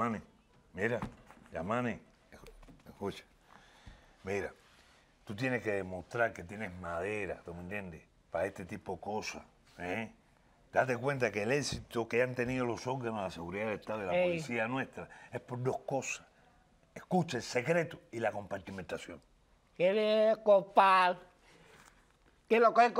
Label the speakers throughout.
Speaker 1: Yamane, mira, Yamane, escucha, mira, tú tienes que demostrar que tienes madera, ¿tú me entiendes? Para este tipo de cosas, ¿eh? Date cuenta que el éxito que han tenido los órganos de la seguridad del Estado y la policía nuestra es por dos cosas. Escucha, el secreto y la compartimentación.
Speaker 2: ¿Qué le que lo que es,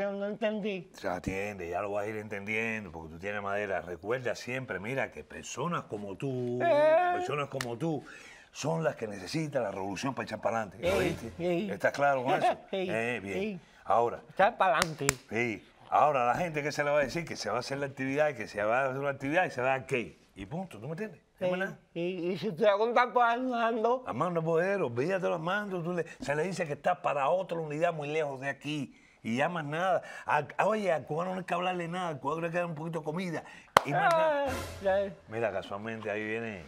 Speaker 2: no entendí.
Speaker 1: Se atiende, ya lo vas a ir entendiendo, porque tú tienes madera. Recuerda siempre, mira, que personas como tú, eh. personas como tú, son las que necesitan la revolución para echar para adelante. ¿Lo ¿Estás claro con eso? Eh, bien. Ahora. Echar para adelante. Sí. Ahora, la gente que se le va a decir que se va a hacer la actividad, y que se va a hacer la actividad y se va a qué. Y punto, ¿tú me entiendes? Y, y si te preguntan por Armando. Armando Poder, olvídate de Armando. se le dice que está para otra unidad muy lejos de aquí. Y ya más nada. oye, al cubano no hay que hablarle nada. Al cubano hay que un poquito de comida. Ah, Mira, casualmente ahí vienen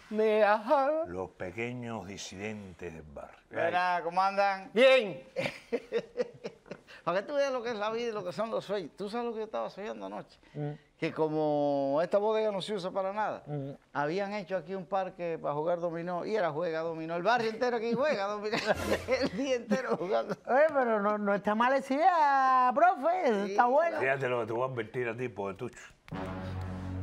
Speaker 1: Los pequeños disidentes del barrio.
Speaker 2: ¿cómo andan? Bien. Para que tú veas lo que es la vida y lo que son los sueños. Tú sabes lo que yo estaba soñando anoche. Mm. Que
Speaker 1: como
Speaker 2: esta bodega no se usa para nada, mm. habían hecho aquí un parque para jugar dominó y era juega dominó. El barrio entero aquí juega dominó. el día entero jugando. Oye, pero no, no está mal esa idea, profe. Está bueno.
Speaker 1: Fíjate lo que te voy a advertir a ti, tucho.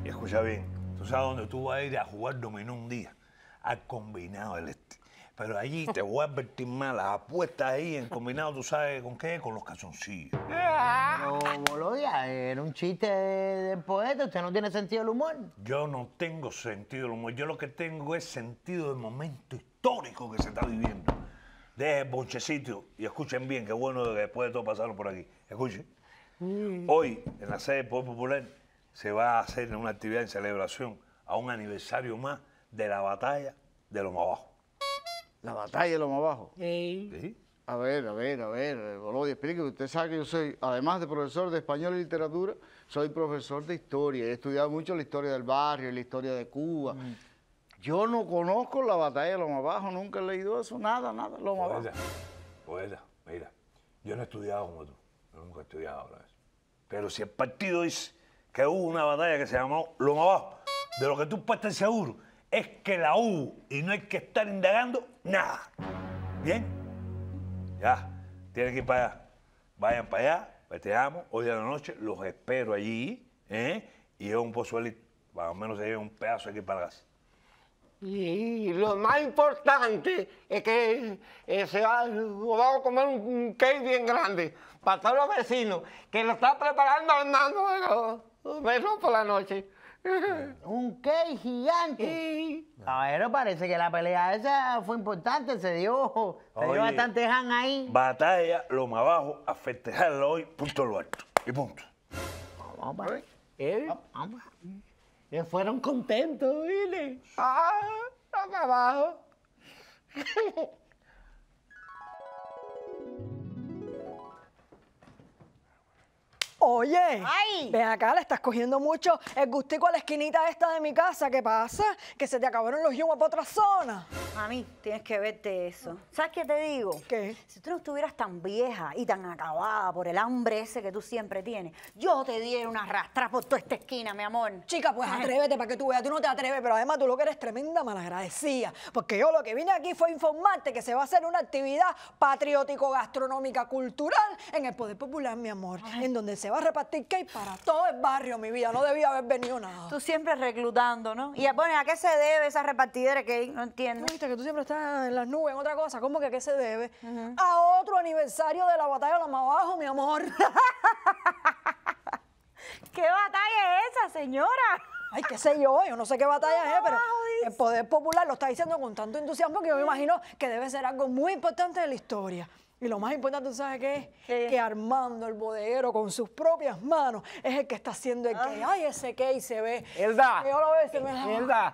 Speaker 1: Y escucha bien. Tú sabes dónde tú vas a ir a jugar dominó un día. ha combinado el estilo. Pero allí te voy a advertir más, las apuestas ahí en combinado, ¿tú sabes con qué? Con los calzoncillos.
Speaker 2: No, Boloya, era un chiste de poeta, usted no tiene sentido del
Speaker 1: humor. Yo no tengo sentido del humor, yo lo que tengo es sentido del momento histórico que se está viviendo. de el bonchecito y escuchen bien, qué bueno que después de todo pasarlo por aquí. Escuchen. Mm. Hoy, en la sede del Poder Popular, se va a hacer una actividad en celebración a un aniversario más de la batalla de los abajo.
Speaker 2: La batalla de Loma Abajo. Sí. A ver, a ver, a ver, Bolodia, que Usted sabe que yo soy, además de profesor de español y literatura, soy profesor de historia. He estudiado mucho la historia del barrio, la historia de Cuba. Mm. Yo no conozco la batalla de Loma Bajo. nunca
Speaker 1: he leído eso, nada, nada, Loma más Poeta, mira, yo no he estudiado como tú, nunca he estudiado eso. Pero si el partido dice que hubo una batalla que se llamó Loma Bajo, de lo que tú estás seguro, es que la hubo y no hay que estar indagando nada. ¿Bien? Ya, tienen que ir para allá. Vayan para allá, veteamos, pues hoy de la noche, los espero allí, ¿eh? Y es un pozuelito, más o menos se un pedazo aquí para
Speaker 2: Y lo más importante es que eh, se va, a comer un, cake bien grande para todos los vecinos que lo está preparando Armando de por la noche. Un cake gigante. Caballero, parece que la pelea esa fue importante, se dio, se dio bastante han ahí.
Speaker 1: Batalla, lo más abajo, a festejarlo hoy, punto lo alto. Y punto. Vamos para eh, vamos. Eh, fueron contentos, dile.
Speaker 2: Ah, más abajo.
Speaker 3: Oye, Ay. ven acá, le estás cogiendo mucho el gustico a la esquinita esta de mi casa. ¿Qué pasa? Que se te acabaron los yumas para otra zona. A mí tienes que verte eso. ¿Sabes qué te digo? ¿Qué? Si tú no estuvieras tan vieja y tan acabada por el hambre ese que tú siempre tienes, yo te diera una rastra por toda esta esquina, mi amor. Chica, pues atrévete para que tú veas. Tú no te atreves, pero además tú lo que eres tremenda malagradecida. Porque yo lo que vine aquí fue informarte que se va a hacer una actividad patriótico-gastronómica cultural en el Poder Popular, mi amor, en donde se va a repartir cake para todo el barrio, mi vida. No debía haber venido nada. Tú siempre reclutando, ¿no? Y bueno, ¿a qué se debe esa repartidera de cake? No entiendo. Viste que tú siempre estás en las nubes, en otra cosa. ¿Cómo que a qué se debe? A otro aniversario de la batalla de los más abajo, mi amor. ¿Qué batalla es esa, señora? Ay, qué sé yo, yo no sé qué batalla es, pero el poder popular lo está diciendo con tanto entusiasmo que yo me imagino que debe ser algo muy importante de la historia. Y lo más importante, ¿sabes qué es? Que Armando, el bodeguero, con sus propias manos, es el que está haciendo el que. Ah. Ay, ese que y se ve. Elda. Yo lo veo se me Elda.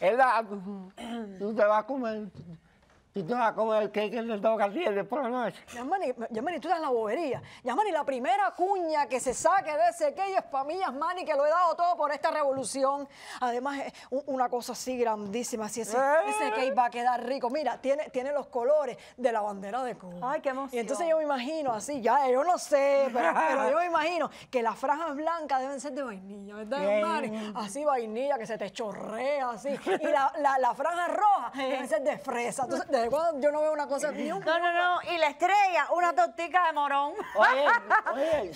Speaker 2: Elda, mm. tú te vas a comer y tú vas a comer el cake el hacer después de la noche. ya Yasmani, tú das la bobería.
Speaker 3: Yasmani, la primera cuña que se saque de ese cake es para mí, Yasmani, que lo he dado todo por esta revolución. Además, eh, una cosa así grandísima, así, ese, ¿Eh? ese cake va a quedar rico. Mira, tiene, tiene los colores de la bandera de Cuba. Ay, qué emoción. Y entonces yo me imagino así, ya, yo no sé, pero, yo me imagino que las franjas blancas deben ser de vainilla, ¿verdad, Así vainilla, que se te chorrea, así. Y la, la, la franja roja deben ser de fresa yo no veo una cosa ni un No, no, no. Y la estrella, una tortita de morón. Oye,
Speaker 2: oye,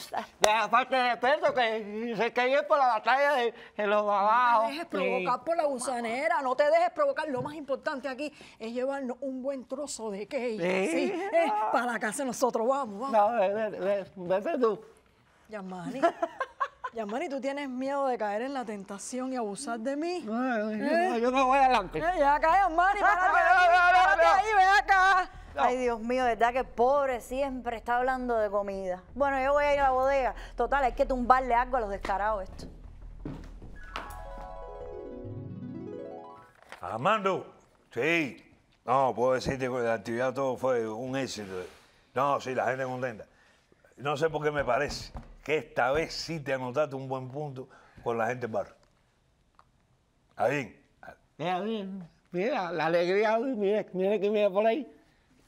Speaker 2: aparte de perro que se cae por la batalla de, los babajos. No te dejes provocar
Speaker 3: por la gusanera, no te dejes provocar. Lo más importante aquí es llevarnos un buen trozo de cake. Sí. Eh, para la casa nosotros, vamos, vamos. No, vete tú. Ya, Yamani, ¿tú tienes miedo de caer en la tentación y abusar de mí? No, ¿Eh? yo, no voy adelante. Eh, ya cae, Yamari, ahí, párate acá. Ay, Dios mío, verdad que pobre siempre está hablando de comida. Bueno, yo voy a ir a la bodega. Total, hay que tumbarle algo a los descarados esto.
Speaker 1: Armando, sí. No, puedo decirte que la actividad todo fue un éxito. No, sí, la gente contenta. No sé por qué me parece que esta vez sí te anotaste un buen punto con la gente bar. barrio.
Speaker 2: Mira, mira, la alegría, mira, mira que mira por ahí.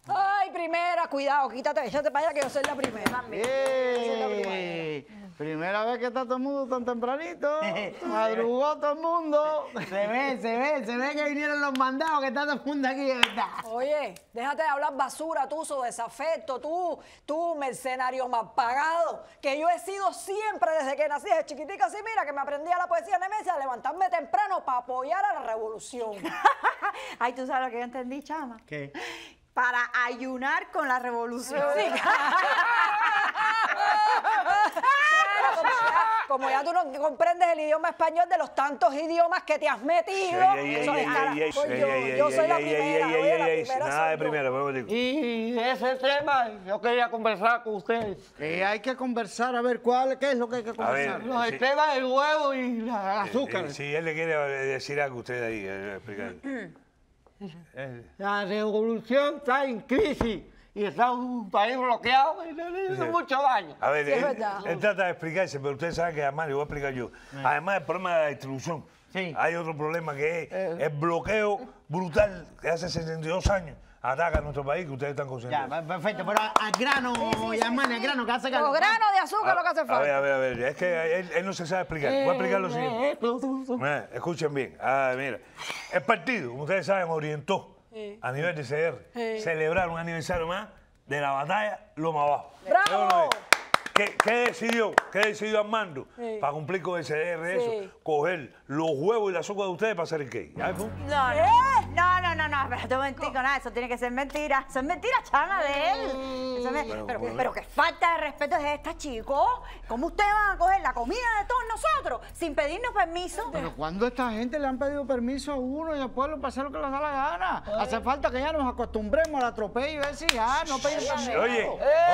Speaker 3: Ay, primera, cuidado, quítate, échate para allá que yo soy la primera. Yo
Speaker 2: soy la primera. Primera vez que está todo el mundo tan tempranito. Madrugó todo el mundo. Se ve, se ve, se ve que vinieron los mandados, que está todo el mundo aquí,
Speaker 3: Oye, déjate de hablar basura, tú, su desafecto, tú, tú, mercenario mal pagado, que yo he sido siempre desde que nací, desde chiquitica, así, mira, que me aprendí a la poesía de Nemesia, levantarme temprano para apoyar a la revolución. Ay, tú sabes lo que yo entendí, chama. ¿Qué? Para ayunar con la revolución. como ya, tú no comprendes el idioma español de los tantos idiomas que te has metido.
Speaker 1: Yo soy la primera. Nada de primera, a digo. Y ese tema yo quería
Speaker 2: conversar con ustedes. hay que conversar, a ver, ¿cuál, ¿qué es lo que hay que conversar? Los el tema del huevo y la eh, azúcar. Eh,
Speaker 1: si él le quiere eh, decir algo a usted ahí, explicarlo.
Speaker 2: La revolución está en crisis y está un país bloqueado y le hizo hecho mucho daño.
Speaker 1: A ver, él, él, trata de explicarse, pero ustedes saben que además lo voy a explicar yo. Además del problema de la distribución, sí. hay otro problema que es el bloqueo brutal que hace 62 años ataca a nuestro país que ustedes están conscientes. Ya, perfecto, pero
Speaker 2: al grano, Yamani, al grano, que hace Los granos de azúcar lo que hace falta. A ver,
Speaker 1: a ver, a ver, es que él, no se sabe explicar. Voy a explicar lo siguiente. escuchen bien. Ah, mira, el partido, como ustedes saben, orientó a nivel de CDR, celebrar un aniversario más de la batalla Loma Abajo. ¡Bravo! ¿Qué, decidió? ¿Qué decidió Armando para cumplir con el CR eso? Coger los huevos y la sopa de ustedes para hacer el cake. No,
Speaker 3: no no, no, pero tú mentico, nada, eso tiene que ser mentira. Son mentiras, mentira, de él. Mm. pero, qué falta de respeto es esta, chico. ¿Cómo ustedes van a coger la comida de todos nosotros sin pedirnos permiso? Pero
Speaker 2: cuando esta gente le han pedido permiso a uno y al pueblo para hacer lo que les da la gana. Hace falta que ya nos acostumbremos al atropello ese y ya, ah, no pedimos permiso. Oye,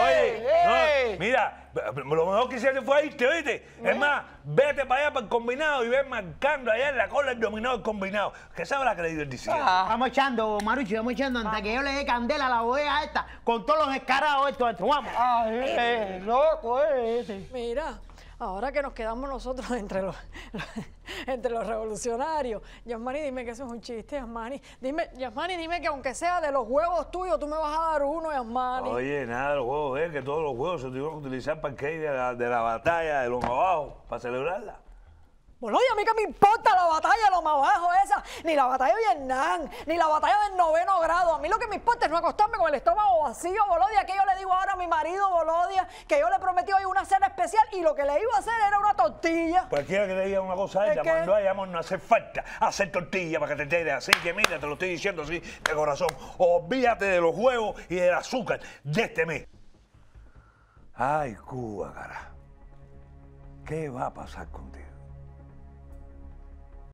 Speaker 1: oye, mira, lo mejor que hicieron fue irte, oíste. Es más, vete para allá para el combinado y ven marcando allá en la cola el dominado el combinado. ¿Qué sabe que le dio el diseño
Speaker 2: echando, Marucho, vamos echando hasta que yo le dé candela a la bodega esta con todos los escarados estos, vamos. Ay, eh, eh loco ese. Mira,
Speaker 3: ahora que nos quedamos
Speaker 2: nosotros entre los,
Speaker 3: entre los revolucionarios. Yasmani, dime que eso es un chiste, Yasmani. Dime, Yasmani, dime que aunque sea de los huevos tuyos, tú me vas a dar uno, Yasmani.
Speaker 1: Oye, nada de los huevos, es eh, que todos los huevos se tuvieron que utilizar para que de la, de la batalla de los abajo, para celebrarla.
Speaker 3: Bolodia, a mí que me importa la batalla, lo más bajo esa, ni la batalla de Vietnam, ni la batalla del noveno grado. A mí lo que me importa es no acostarme con el estómago vacío, Bolodia, que yo le digo ahora a mi marido, Bolodia, que yo le prometí hoy una cena especial y lo que le iba a hacer era una tortilla.
Speaker 1: Cualquiera que le diga una cosa ella, cuando amor, no hace falta hacer tortilla para que te enteres. Así que mira, te lo estoy diciendo así de corazón. Olvídate de los huevos y del azúcar de este mes. Ay, Cuba, cara. ¿Qué va a pasar contigo?